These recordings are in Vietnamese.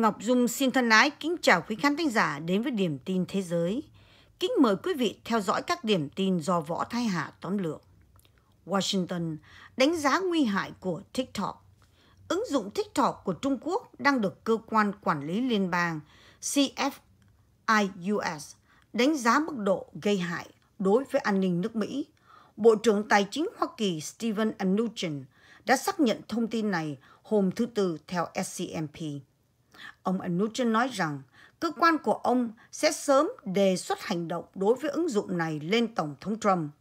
Ngọc Dung xin thân ái kính chào quý khán thính giả đến với Điểm tin Thế giới. Kính mời quý vị theo dõi các điểm tin do Võ Thái Hạ tóm lược. Washington đánh giá nguy hại của TikTok. Ứng dụng TikTok của Trung Quốc đang được cơ quan quản lý liên bang CFIUS đánh giá mức độ gây hại đối với an ninh nước Mỹ. Bộ trưởng Tài chính Hoa Kỳ Stephen Mnuchin đã xác nhận thông tin này hôm thứ Tư theo SCMP. Ông Mnuchin nói rằng cơ quan của ông sẽ sớm đề xuất hành động đối với ứng dụng này lên Tổng thống Trump.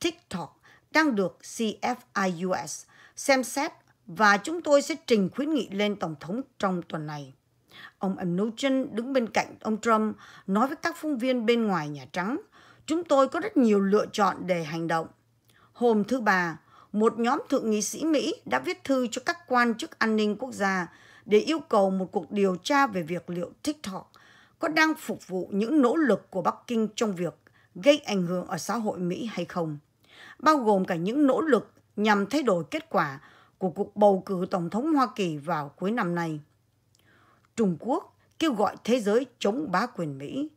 TikTok đang được CFIUS xem xét và chúng tôi sẽ trình khuyến nghị lên Tổng thống trong tuần này. Ông Mnuchin đứng bên cạnh ông Trump nói với các phóng viên bên ngoài Nhà Trắng, chúng tôi có rất nhiều lựa chọn để hành động. Hôm thứ Ba, một nhóm thượng nghị sĩ Mỹ đã viết thư cho các quan chức an ninh quốc gia để yêu cầu một cuộc điều tra về việc liệu TikTok có đang phục vụ những nỗ lực của Bắc Kinh trong việc gây ảnh hưởng ở xã hội Mỹ hay không, bao gồm cả những nỗ lực nhằm thay đổi kết quả của cuộc bầu cử Tổng thống Hoa Kỳ vào cuối năm nay. Trung Quốc kêu gọi thế giới chống bá quyền Mỹ.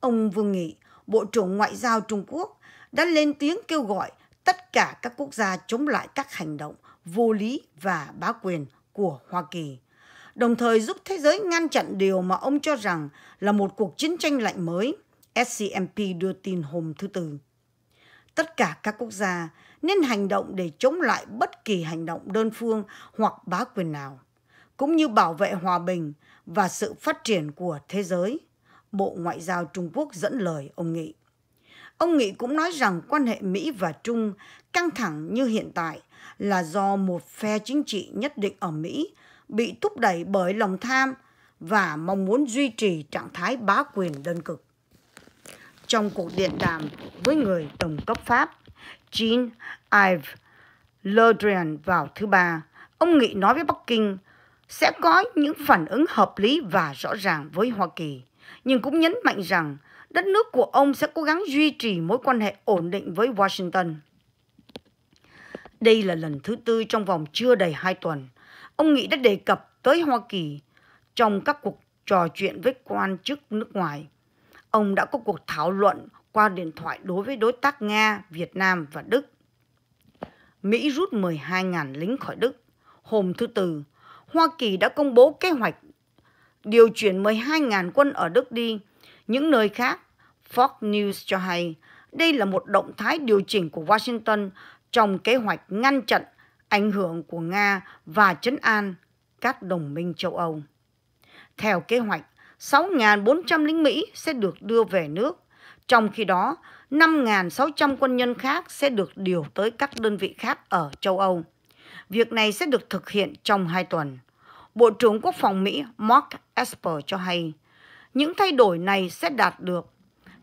Ông Vương Nghị, Bộ trưởng Ngoại giao Trung Quốc, đã lên tiếng kêu gọi tất cả các quốc gia chống lại các hành động vô lý và bá quyền của Hoa Kỳ đồng thời giúp thế giới ngăn chặn điều mà ông cho rằng là một cuộc chiến tranh lạnh mới, SCMP đưa tin hôm thứ Tư. Tất cả các quốc gia nên hành động để chống lại bất kỳ hành động đơn phương hoặc bá quyền nào, cũng như bảo vệ hòa bình và sự phát triển của thế giới, Bộ Ngoại giao Trung Quốc dẫn lời ông Nghị. Ông Nghị cũng nói rằng quan hệ Mỹ và Trung căng thẳng như hiện tại là do một phe chính trị nhất định ở Mỹ bị thúc đẩy bởi lòng tham và mong muốn duy trì trạng thái bá quyền đơn cực. Trong cuộc điện đàm với người đồng cấp Pháp, Jean Yves Le Drian vào thứ ba, ông Nghị nói với Bắc Kinh sẽ có những phản ứng hợp lý và rõ ràng với Hoa Kỳ, nhưng cũng nhấn mạnh rằng đất nước của ông sẽ cố gắng duy trì mối quan hệ ổn định với Washington. Đây là lần thứ tư trong vòng chưa đầy hai tuần Ông Nghị đã đề cập tới Hoa Kỳ trong các cuộc trò chuyện với quan chức nước ngoài. Ông đã có cuộc thảo luận qua điện thoại đối với đối tác Nga, Việt Nam và Đức. Mỹ rút 12.000 lính khỏi Đức. Hôm thứ Tư, Hoa Kỳ đã công bố kế hoạch điều chuyển 12.000 quân ở Đức đi. Những nơi khác, Fox News cho hay đây là một động thái điều chỉnh của Washington trong kế hoạch ngăn chặn ảnh hưởng của Nga và chấn an các đồng minh châu Âu. Theo kế hoạch, 6.400 lính Mỹ sẽ được đưa về nước, trong khi đó 5.600 quân nhân khác sẽ được điều tới các đơn vị khác ở châu Âu. Việc này sẽ được thực hiện trong hai tuần. Bộ trưởng Quốc phòng Mỹ Mark Esper cho hay, những thay đổi này sẽ đạt được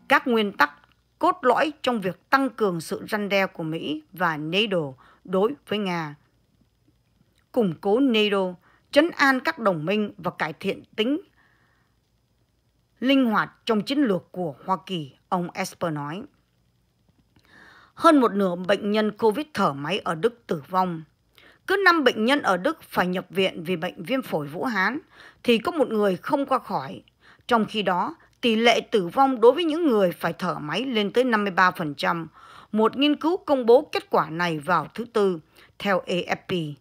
các nguyên tắc cốt lõi trong việc tăng cường sự răn đe của Mỹ và NATO đối với Nga. Củng cố NATO, chấn an các đồng minh và cải thiện tính linh hoạt trong chiến lược của Hoa Kỳ, ông Esper nói. Hơn một nửa bệnh nhân COVID thở máy ở Đức tử vong. Cứ 5 bệnh nhân ở Đức phải nhập viện vì bệnh viêm phổi Vũ Hán thì có một người không qua khỏi. Trong khi đó, tỷ lệ tử vong đối với những người phải thở máy lên tới 53%, một nghiên cứu công bố kết quả này vào thứ Tư, theo AFP.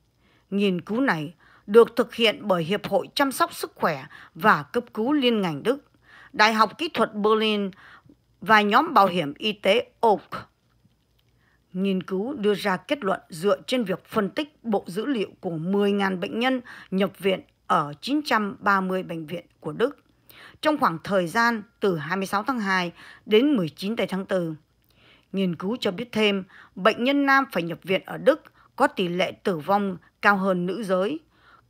Nghiên cứu này được thực hiện bởi Hiệp hội Chăm sóc Sức khỏe và Cấp cứu Liên ngành Đức, Đại học Kỹ thuật Berlin và nhóm bảo hiểm y tế Oak. Nghiên cứu đưa ra kết luận dựa trên việc phân tích bộ dữ liệu của 10.000 bệnh nhân nhập viện ở 930 bệnh viện của Đức trong khoảng thời gian từ 26 tháng 2 đến 19 tháng 4. Nghiên cứu cho biết thêm, bệnh nhân nam phải nhập viện ở Đức có tỷ lệ tử vong cao hơn nữ giới,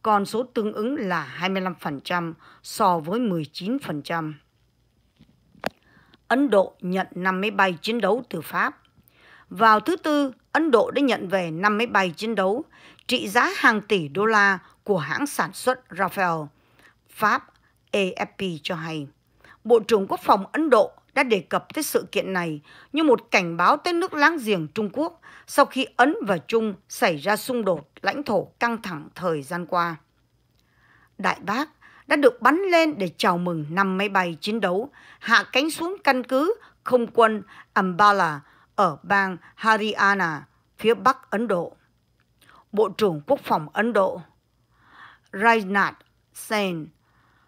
còn số tương ứng là 25% so với 19%. Ấn Độ nhận 5 máy bay chiến đấu từ Pháp. Vào thứ Tư, Ấn Độ đã nhận về 5 máy bay chiến đấu trị giá hàng tỷ đô la của hãng sản xuất Rafael. Pháp AFP cho hay, Bộ trưởng Quốc phòng Ấn Độ đã đề cập tới sự kiện này như một cảnh báo tới nước láng giềng Trung Quốc sau khi Ấn và Trung xảy ra xung đột lãnh thổ căng thẳng thời gian qua. Đại bác đã được bắn lên để chào mừng năm máy bay chiến đấu hạ cánh xuống căn cứ không quân Ambala ở bang Haryana, phía bắc Ấn Độ. Bộ trưởng Quốc phòng Ấn Độ Rajnath Singh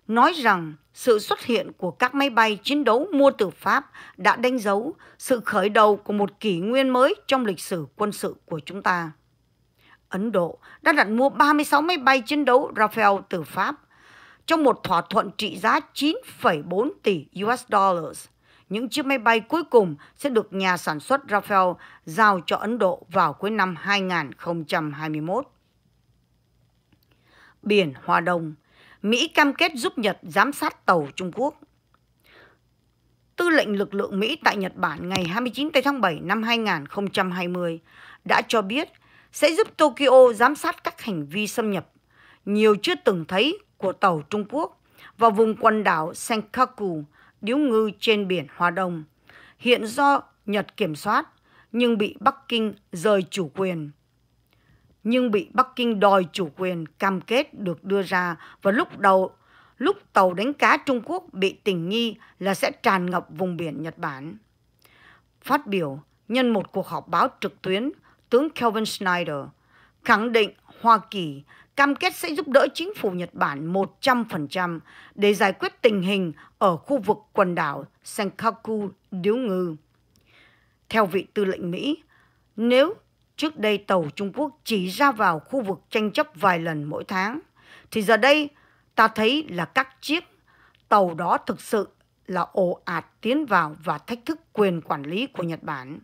nói rằng sự xuất hiện của các máy bay chiến đấu mua từ Pháp đã đánh dấu sự khởi đầu của một kỷ nguyên mới trong lịch sử quân sự của chúng ta. Ấn Độ đã đặt mua 36 máy bay chiến đấu Rafale từ Pháp trong một thỏa thuận trị giá 9,4 tỷ US dollars. Những chiếc máy bay cuối cùng sẽ được nhà sản xuất Rafale giao cho Ấn Độ vào cuối năm 2021. Biển Hoa Đông – Mỹ cam kết giúp Nhật giám sát tàu Trung Quốc. Tư lệnh lực lượng Mỹ tại Nhật Bản ngày 29 tháng 7 năm 2020 đã cho biết sẽ giúp Tokyo giám sát các hành vi xâm nhập nhiều chưa từng thấy của tàu Trung Quốc vào vùng quần đảo Senkaku, điếu ngư trên biển Hoa Đông, hiện do Nhật kiểm soát nhưng bị Bắc Kinh rời chủ quyền nhưng bị Bắc Kinh đòi chủ quyền cam kết được đưa ra và lúc đầu lúc tàu đánh cá Trung Quốc bị tình nghi là sẽ tràn ngập vùng biển Nhật Bản. Phát biểu nhân một cuộc họp báo trực tuyến, tướng Kelvin Schneider khẳng định Hoa Kỳ cam kết sẽ giúp đỡ chính phủ Nhật Bản 100% để giải quyết tình hình ở khu vực quần đảo Senkaku Điếu Ngư. Theo vị tư lệnh Mỹ, nếu Trước đây tàu Trung Quốc chỉ ra vào khu vực tranh chấp vài lần mỗi tháng. Thì giờ đây ta thấy là các chiếc tàu đó thực sự là ồ ạt tiến vào và thách thức quyền quản lý của Nhật Bản.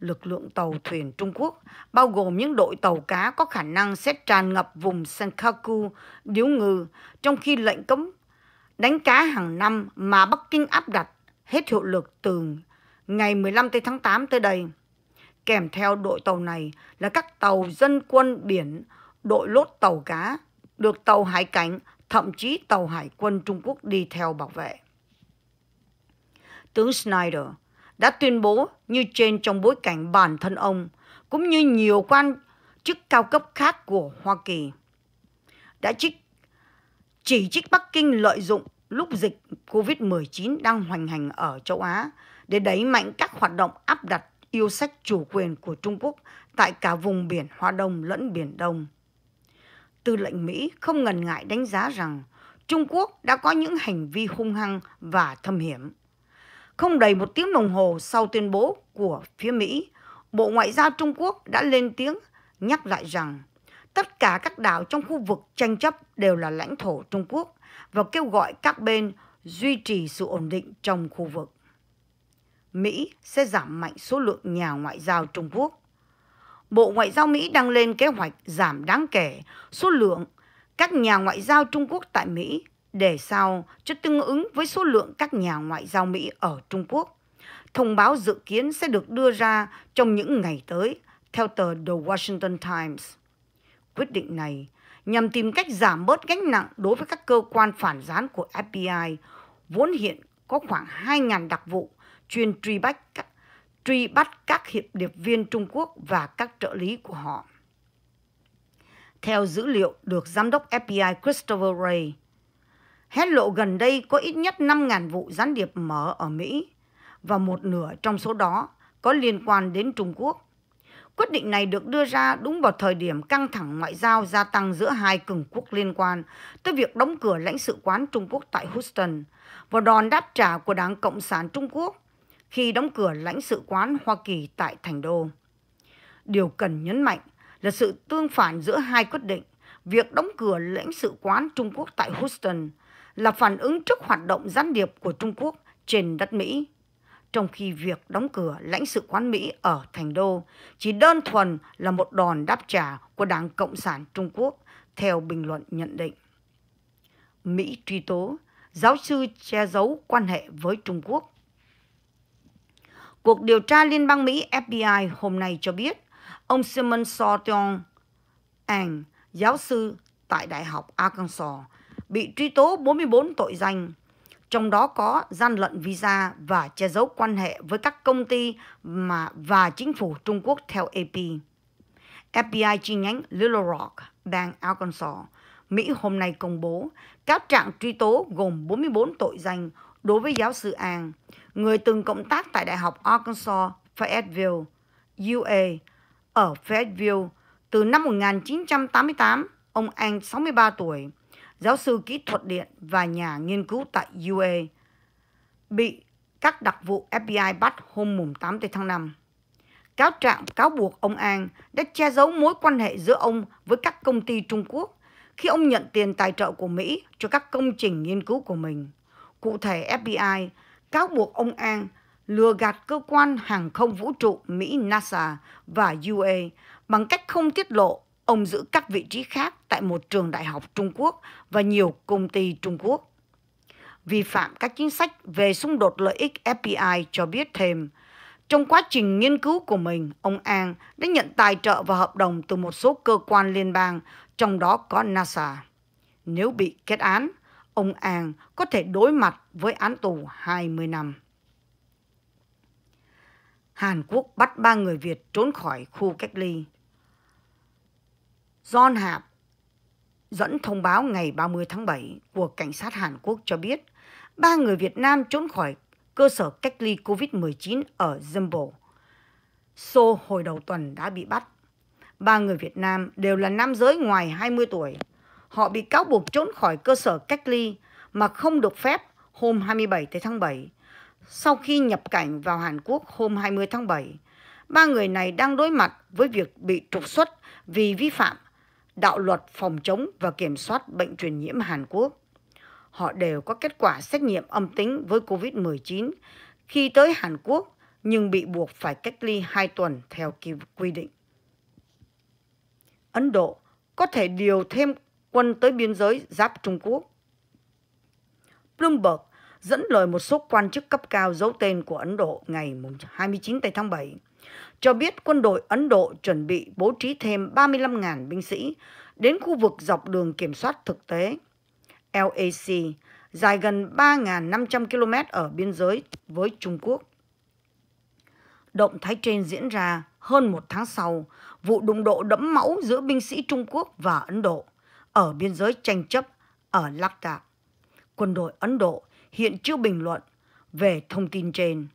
Lực lượng tàu thuyền Trung Quốc bao gồm những đội tàu cá có khả năng sẽ tràn ngập vùng Senkaku, điếu ngư, trong khi lệnh cấm đánh cá hàng năm mà Bắc Kinh áp đặt hết hiệu lực từ ngày 15 tháng 8 tới đây. Kèm theo đội tàu này là các tàu dân quân biển, đội lốt tàu cá, được tàu hải cảnh, thậm chí tàu hải quân Trung Quốc đi theo bảo vệ. Tướng Snyder đã tuyên bố như trên trong bối cảnh bản thân ông, cũng như nhiều quan chức cao cấp khác của Hoa Kỳ, đã trích, chỉ trích Bắc Kinh lợi dụng lúc dịch COVID-19 đang hoành hành ở châu Á để đẩy mạnh các hoạt động áp đặt yêu sách chủ quyền của Trung Quốc tại cả vùng biển Hoa Đông lẫn Biển Đông. Tư lệnh Mỹ không ngần ngại đánh giá rằng Trung Quốc đã có những hành vi hung hăng và thâm hiểm. Không đầy một tiếng đồng hồ sau tuyên bố của phía Mỹ, Bộ Ngoại giao Trung Quốc đã lên tiếng nhắc lại rằng tất cả các đảo trong khu vực tranh chấp đều là lãnh thổ Trung Quốc và kêu gọi các bên duy trì sự ổn định trong khu vực. Mỹ sẽ giảm mạnh số lượng nhà ngoại giao Trung Quốc. Bộ Ngoại giao Mỹ đang lên kế hoạch giảm đáng kể số lượng các nhà ngoại giao Trung Quốc tại Mỹ để sao cho tương ứng với số lượng các nhà ngoại giao Mỹ ở Trung Quốc. Thông báo dự kiến sẽ được đưa ra trong những ngày tới, theo tờ The Washington Times. Quyết định này nhằm tìm cách giảm bớt gánh nặng đối với các cơ quan phản gián của FBI, vốn hiện có khoảng 2.000 đặc vụ chuyên truy bắt các truy bắt các hiệp điệp viên Trung Quốc và các trợ lý của họ. Theo dữ liệu được Giám đốc FBI Christopher Wray, hé lộ gần đây có ít nhất 5.000 vụ gián điệp mở ở Mỹ và một nửa trong số đó có liên quan đến Trung Quốc. Quyết định này được đưa ra đúng vào thời điểm căng thẳng ngoại giao gia tăng giữa hai cường quốc liên quan tới việc đóng cửa lãnh sự quán Trung Quốc tại Houston và đòn đáp trả của Đảng Cộng sản Trung Quốc khi đóng cửa lãnh sự quán Hoa Kỳ tại Thành Đô. Điều cần nhấn mạnh là sự tương phản giữa hai quyết định. Việc đóng cửa lãnh sự quán Trung Quốc tại Houston là phản ứng trước hoạt động gián điệp của Trung Quốc trên đất Mỹ, trong khi việc đóng cửa lãnh sự quán Mỹ ở Thành Đô chỉ đơn thuần là một đòn đáp trả của Đảng Cộng sản Trung Quốc, theo bình luận nhận định. Mỹ truy tố giáo sư che giấu quan hệ với Trung Quốc Cuộc điều tra Liên bang Mỹ FBI hôm nay cho biết ông Simon Sortion Ang, giáo sư tại Đại học Arkansas, bị truy tố 44 tội danh, trong đó có gian lận visa và che giấu quan hệ với các công ty mà và chính phủ Trung Quốc theo AP. FBI chi nhánh Little Rock, bang Arkansas, Mỹ hôm nay công bố cáo trạng truy tố gồm 44 tội danh đối với giáo sư An, người từng cộng tác tại Đại học Arkansas Fayetteville, UA, ở Fayetteville từ năm 1988, ông Anh 63 tuổi, giáo sư kỹ thuật điện và nhà nghiên cứu tại UA, bị các đặc vụ FBI bắt hôm mùng 8 tháng 5. Cáo trạng cáo buộc ông An đã che giấu mối quan hệ giữa ông với các công ty Trung Quốc khi ông nhận tiền tài trợ của Mỹ cho các công trình nghiên cứu của mình. Cụ thể, FBI cáo buộc ông An lừa gạt cơ quan hàng không vũ trụ Mỹ NASA và UA bằng cách không tiết lộ ông giữ các vị trí khác tại một trường đại học Trung Quốc và nhiều công ty Trung Quốc. Vi phạm các chính sách về xung đột lợi ích FBI cho biết thêm, trong quá trình nghiên cứu của mình, ông An đã nhận tài trợ và hợp đồng từ một số cơ quan liên bang, trong đó có NASA. Nếu bị kết án, ông An có thể đối mặt với án tù 20 năm. Hàn Quốc bắt ba người Việt trốn khỏi khu cách ly. John Hạp dẫn thông báo ngày 30 tháng 7 của Cảnh sát Hàn Quốc cho biết ba người Việt Nam trốn khỏi cơ sở cách ly COVID-19 ở Jumbo. Sô hồi đầu tuần đã bị bắt. Ba người Việt Nam đều là nam giới ngoài 20 tuổi. Họ bị cáo buộc trốn khỏi cơ sở cách ly mà không được phép hôm 27 tháng 7. Sau khi nhập cảnh vào Hàn Quốc hôm 20 tháng 7, ba người này đang đối mặt với việc bị trục xuất vì vi phạm đạo luật phòng chống và kiểm soát bệnh truyền nhiễm Hàn Quốc. Họ đều có kết quả xét nghiệm âm tính với COVID-19 khi tới Hàn Quốc nhưng bị buộc phải cách ly 2 tuần theo quy định. Ấn Độ có thể điều thêm quân tới biên giới giáp Trung Quốc. Bloomberg dẫn lời một số quan chức cấp cao giấu tên của Ấn Độ ngày 29 tháng 7, cho biết quân đội Ấn Độ chuẩn bị bố trí thêm 35.000 binh sĩ đến khu vực dọc đường kiểm soát thực tế LAC dài gần 3.500 km ở biên giới với Trung Quốc. Động thái trên diễn ra hơn một tháng sau vụ đụng độ đẫm máu giữa binh sĩ Trung Quốc và Ấn Độ – ở biên giới tranh chấp ở Lhasa. Quân đội Ấn Độ hiện chưa bình luận về thông tin trên.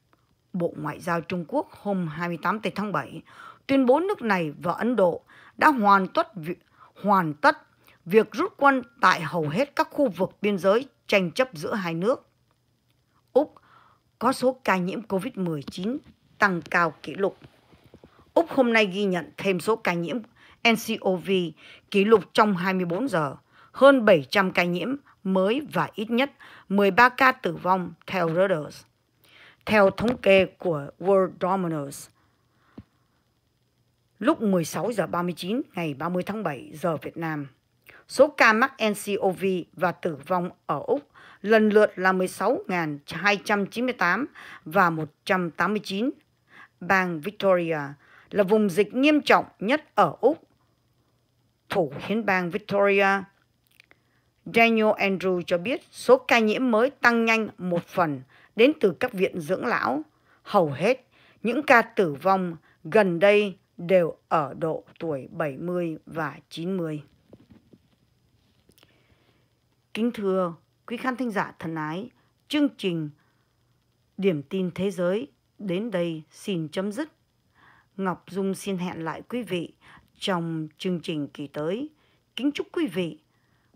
Bộ Ngoại giao Trung Quốc hôm 28 tháng 7 tuyên bố nước này và Ấn Độ đã hoàn tất hoàn tất việc rút quân tại hầu hết các khu vực biên giới tranh chấp giữa hai nước. Úc có số ca nhiễm COVID-19 tăng cao kỷ lục. Úc hôm nay ghi nhận thêm số ca nhiễm NCOV kỷ lục trong 24 giờ, hơn 700 ca nhiễm mới và ít nhất 13 ca tử vong theo Reuters. Theo thống kê của World Dominus, lúc 16 giờ 39 ngày 30 tháng 7 giờ Việt Nam, số ca mắc NCOV và tử vong ở Úc lần lượt là 16.298 và 189. Bang Victoria là vùng dịch nghiêm trọng nhất ở Úc thủ hiến bang Victoria. Daniel Andrew cho biết số ca nhiễm mới tăng nhanh một phần đến từ các viện dưỡng lão. Hầu hết những ca tử vong gần đây đều ở độ tuổi 70 và 90. Kính thưa quý khán thính giả thân ái, chương trình Điểm tin thế giới đến đây xin chấm dứt. Ngọc Dung xin hẹn lại quý vị trong chương trình kỳ tới, kính chúc quý vị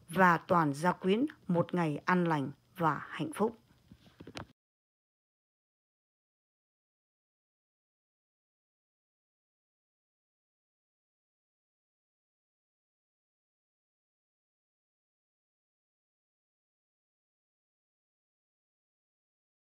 và toàn gia quyến một ngày an lành và hạnh phúc.